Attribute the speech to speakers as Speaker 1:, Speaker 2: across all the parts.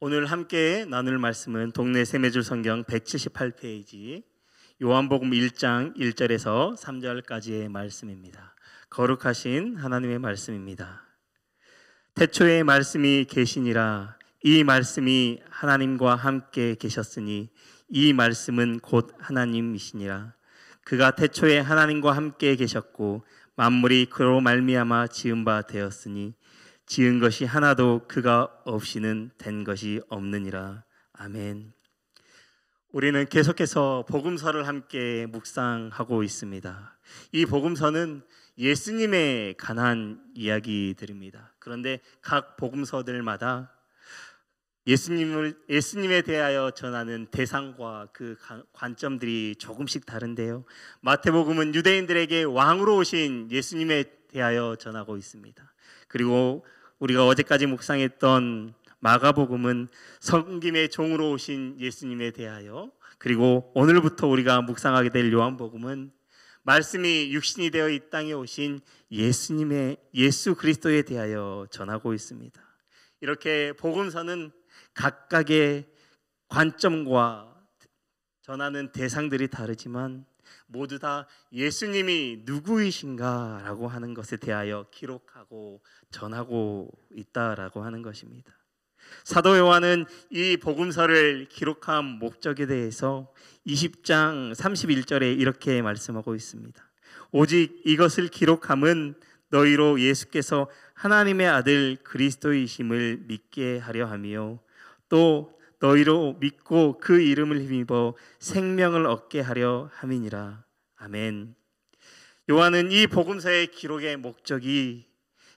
Speaker 1: 오늘 함께 나눌 말씀은 동네 세매줄 성경 178페이지 요한복음 1장 1절에서 3절까지의 말씀입니다. 거룩하신 하나님의 말씀입니다. 태초에 말씀이 계시니라 이 말씀이 하나님과 함께 계셨으니 이 말씀은 곧 하나님이시니라 그가 태초에 하나님과 함께 계셨고 만물이 그로 말미암아 지은 바 되었으니 지은 것이 하나도 그가 없이는 된 것이 없느니라. 아멘. 우리는 계속해서 복음서를 함께 묵상하고 있습니다. 이 복음서는 예수님의 가난 이야기들입니다. 그런데 각 복음서들마다 예수님을 예수님에 대하여 전하는 대상과 그 관점들이 조금씩 다른데요. 마태복음은 유대인들에게 왕으로 오신 예수님에 대하여 전하고 있습니다. 그리고 우리가 어제까지 묵상했던 마가복음은 성김의 종으로 오신 예수님에 대하여 그리고 오늘부터 우리가 묵상하게 될 요한복음은 말씀이 육신이 되어 이 땅에 오신 예수님의 예수 그리스도에 대하여 전하고 있습니다. 이렇게 복음서는 각각의 관점과 전하는 대상들이 다르지만 모두 다 예수님이 누구이신가라고 하는 것에 대하여 기록하고 전하고 있다라고 하는 것입니다. 사도 요한은 이 복음서를 기록한 목적에 대해서 20장 31절에 이렇게 말씀하고 있습니다. 오직 이것을 기록함은 너희로 예수께서 하나님의 아들 그리스도이심을 믿게 하려 하며 또 너희로 믿고 그 이름을 힘입어 생명을 얻게 하려 함이니라. 아멘. 요한은 이 복음서의 기록의 목적이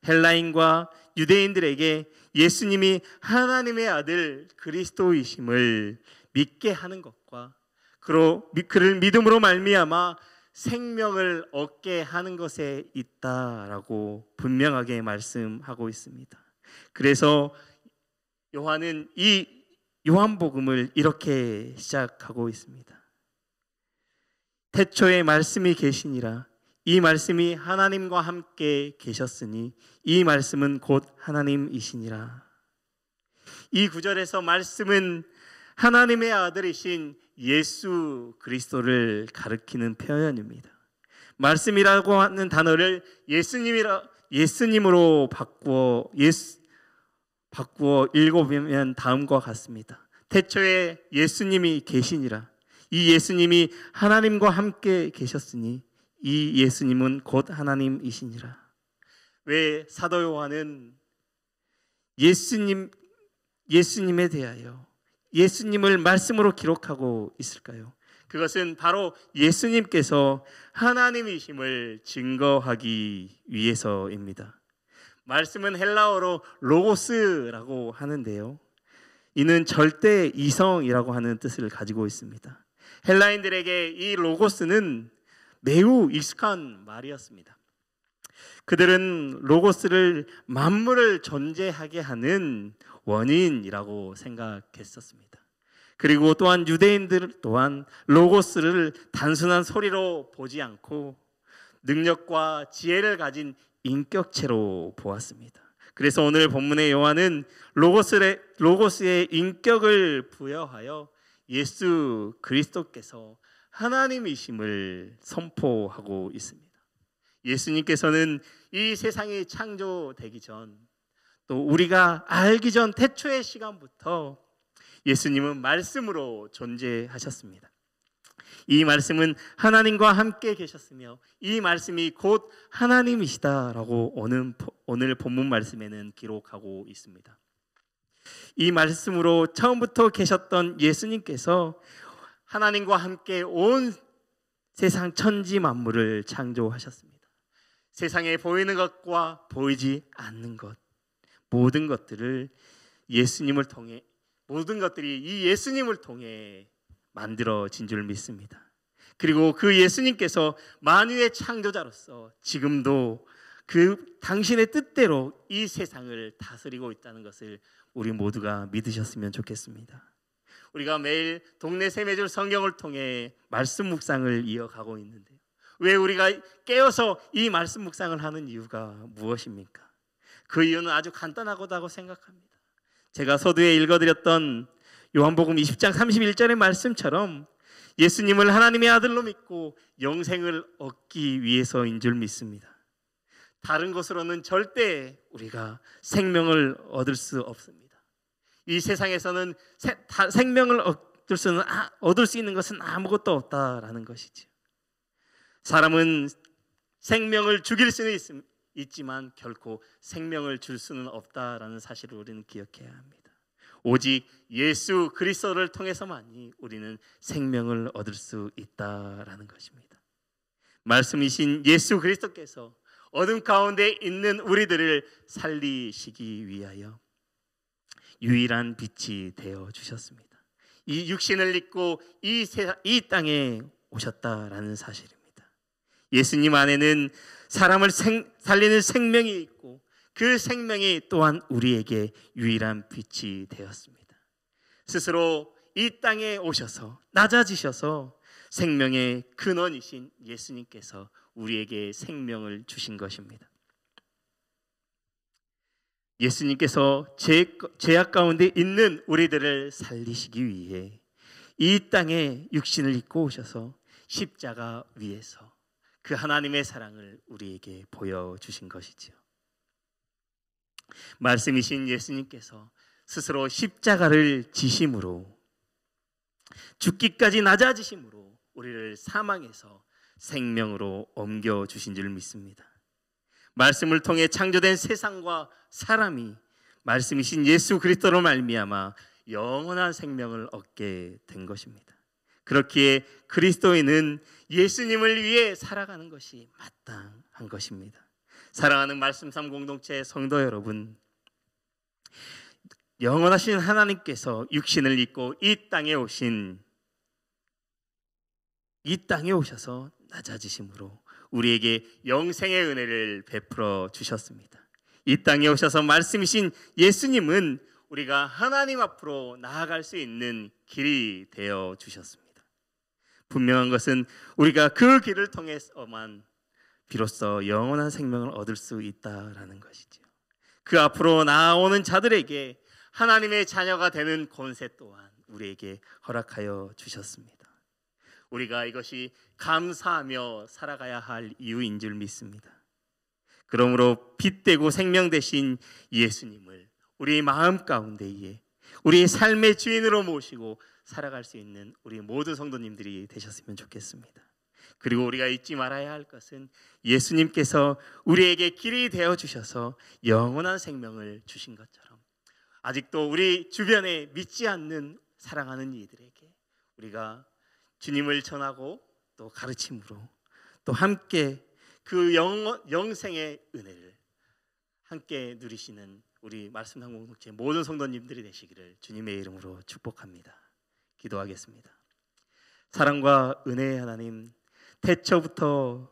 Speaker 1: 헬라인과 유대인들에게 예수님이 하나님의 아들 그리스도이심을 믿게 하는 것과 그로 그를 믿음으로 말미암아 생명을 얻게 하는 것에 있다라고 분명하게 말씀하고 있습니다. 그래서 요한은 이 요한복음을 이렇게 시작하고 있습니다. 태초에 말씀이 계시니라 이 말씀이 하나님과 함께 계셨으니 이 말씀은 곧 하나님이시니라. 이 구절에서 말씀은 하나님의 아들이신 예수 그리스도를 가리키는 표현입니다. 말씀이라고 하는 단어를 예수님이라 예수님으로 바꾸어 예수, 바꾸어 읽어보면 다음과 같습니다. 태초에 예수님이 계시니라. 이 예수님이 하나님과 함께 계셨으니 이 예수님은 곧 하나님이시니라. 왜 사도 요한은 예수님 예수님에 대하여 예수님을 말씀으로 기록하고 있을까요? 그것은 바로 예수님께서 하나님이심을 증거하기 위해서입니다. 말씀은 헬라어로 로고스라고 하는데요. 이는 절대 이성이라고 하는 뜻을 가지고 있습니다. 헬라인들에게 이 로고스는 매우 익숙한 말이었습니다. 그들은 로고스를 만물을 존재하게 하는 원인이라고 생각했었습니다. 그리고 또한 유대인들 또한 로고스를 단순한 소리로 보지 않고 능력과 지혜를 가진 인격체로 보았습니다. 그래서 오늘 본문의 요한은 로고스의, 로고스의 인격을 부여하여 예수 그리스도께서 하나님이심을 선포하고 있습니다. 예수님께서는 이 세상이 창조되기 전, 또 우리가 알기 전 태초의 시간부터 예수님은 말씀으로 존재하셨습니다. 이 말씀은 하나님과 함께 계셨으며 이 말씀이 곧 하나님이시다라고 오늘, 오늘 본문 말씀에는 기록하고 있습니다. 이 말씀으로 처음부터 계셨던 예수님께서 하나님과 함께 온 세상 천지 만물을 창조하셨습니다. 세상에 보이는 것과 보이지 않는 것 모든 것들을 예수님을 통해 모든 것들이 이 예수님을 통해 만들어진 줄 믿습니다. 그리고 그 예수님께서 만유의 창조자로서 지금도 그 당신의 뜻대로 이 세상을 다스리고 있다는 것을 우리 모두가 믿으셨으면 좋겠습니다. 우리가 매일 동네 세매줄 성경을 통해 말씀 묵상을 이어가고 있는데요. 왜 우리가 깨어서 이 말씀 묵상을 하는 이유가 무엇입니까? 그 이유는 아주 간단하다고 생각합니다. 제가 서두에 읽어드렸던 요한복음 20장 31절의 말씀처럼 예수님을 하나님의 아들로 믿고 영생을 얻기 위해서인 줄 믿습니다. 다른 것으로는 절대 우리가 생명을 얻을 수 없습니다. 이 세상에서는 세, 다, 생명을 얻을 수는 아, 얻을 수 있는 것은 아무것도 없다라는 것이지. 사람은 생명을 죽일 수는 있, 있지만 결코 생명을 줄 수는 없다라는 사실을 우리는 기억해야 합니다. 오직 예수 그리스도를 통해서만이 우리는 생명을 얻을 수 있다라는 것입니다. 말씀이신 예수 그리스도께서 어둠 가운데 있는 우리들을 살리시기 위하여 유일한 빛이 되어 주셨습니다. 이 육신을 입고 이, 세, 이 땅에 오셨다라는 사실입니다. 예수님 안에는 사람을 생, 살리는 생명이 있고 그 생명이 또한 우리에게 유일한 빛이 되었습니다. 스스로 이 땅에 오셔서 낮아지셔서 생명의 근원이신 예수님께서 우리에게 생명을 주신 것입니다. 예수님께서 죄악 가운데 있는 우리들을 살리시기 위해 이 땅에 육신을 입고 오셔서 십자가 위에서 그 하나님의 사랑을 우리에게 보여주신 것이지요. 말씀이신 예수님께서 스스로 십자가를 지심으로 죽기까지 낮아지심으로 우리를 사망해서 생명으로 옮겨 주신 줄 믿습니다. 말씀을 통해 창조된 세상과 사람이 말씀이신 예수 그리스도로 말미암아 영원한 생명을 얻게 된 것입니다. 그렇기에 그리스도인은 예수님을 위해 살아가는 것이 마땅한 것입니다. 사랑하는 말씀삼 공동체 성도 여러분, 영원하신 하나님께서 육신을 입고 이 땅에 오신 이 땅에 오셔서 낮아지심으로 우리에게 영생의 은혜를 베풀어 주셨습니다. 이 땅에 오셔서 말씀이신 예수님은 우리가 하나님 앞으로 나아갈 수 있는 길이 되어 주셨습니다. 분명한 것은 우리가 그 길을 통해서만 비로소 영원한 생명을 얻을 수 있다라는 것이죠. 그 앞으로 나아오는 자들에게 하나님의 자녀가 되는 권세 또한 우리에게 허락하여 주셨습니다. 우리가 이것이 감사하며 살아가야 할 이유인 줄 믿습니다. 그러므로 빛 되고 생명 되신 예수님을 우리 마음 가운데에 우리 삶의 주인으로 모시고 살아갈 수 있는 우리 모든 성도님들이 되셨으면 좋겠습니다. 그리고 우리가 잊지 말아야 할 것은 예수님께서 우리에게 길이 되어 주셔서 영원한 생명을 주신 것처럼 아직도 우리 주변에 믿지 않는 사랑하는 이들에게 우리가 주님을 전하고 또 가르침으로 또 함께 그 영, 영생의 은혜를 함께 누리시는 우리 말씀 항공동체 모든 성도님들이 되시기를 주님의 이름으로 축복합니다. 기도하겠습니다. 사랑과 은혜의 하나님 태초부터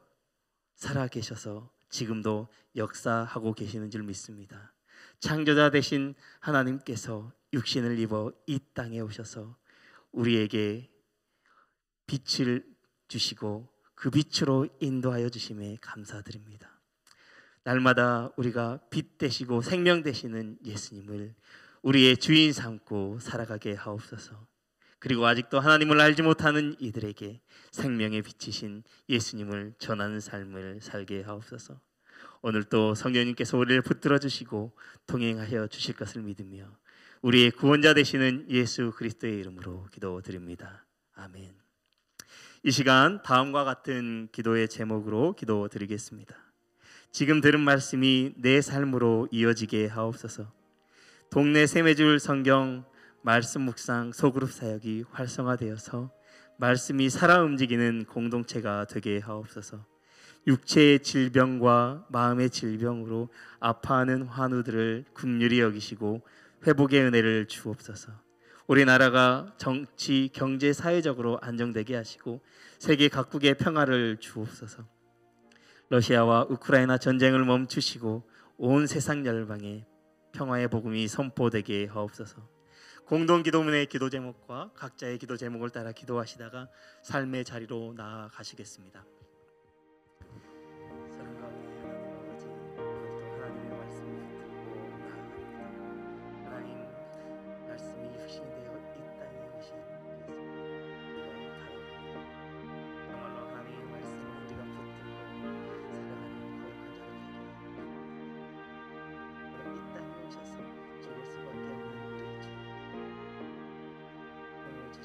Speaker 1: 살아 계셔서 지금도 역사하고 계시는 줄 믿습니다. 창조자 되신 하나님께서 육신을 입어 이 땅에 오셔서 우리에게 빛을 주시고 그 빛으로 인도하여 주심에 감사드립니다. 날마다 우리가 빛 되시고 생명 되시는 예수님을 우리의 주인 삼고 살아가게 하옵소서. 그리고 아직도 하나님을 알지 못하는 이들에게 생명의 빛이신 예수님을 전하는 삶을 살게 하옵소서. 오늘도 성령님께서 우리를 붙들어 주시고 동행하여 주실 것을 믿으며 우리의 구원자 되시는 예수 그리스도의 이름으로 기도드립니다. 아멘. 이 시간 다음과 같은 기도의 제목으로 기도드리겠습니다. 지금 들은 말씀이 내 삶으로 이어지게 하옵소서. 동네 세매줄 성경 말씀 묵상 소그룹 사역이 활성화되어서 말씀이 살아 움직이는 공동체가 되게 하옵소서. 육체의 질병과 마음의 질병으로 아파하는 환우들을 긍휼히 여기시고 회복의 은혜를 주옵소서. 우리나라가 정치, 경제, 사회적으로 안정되게 하시고 세계 각국의 평화를 주옵소서. 러시아와 우크라이나 전쟁을 멈추시고 온 세상 열방에 평화의 복음이 선포되게 하옵소서. 공동 기도문의 기도 제목과 각자의 기도 제목을 따라 기도하시다가 삶의 자리로 나아가시겠습니다.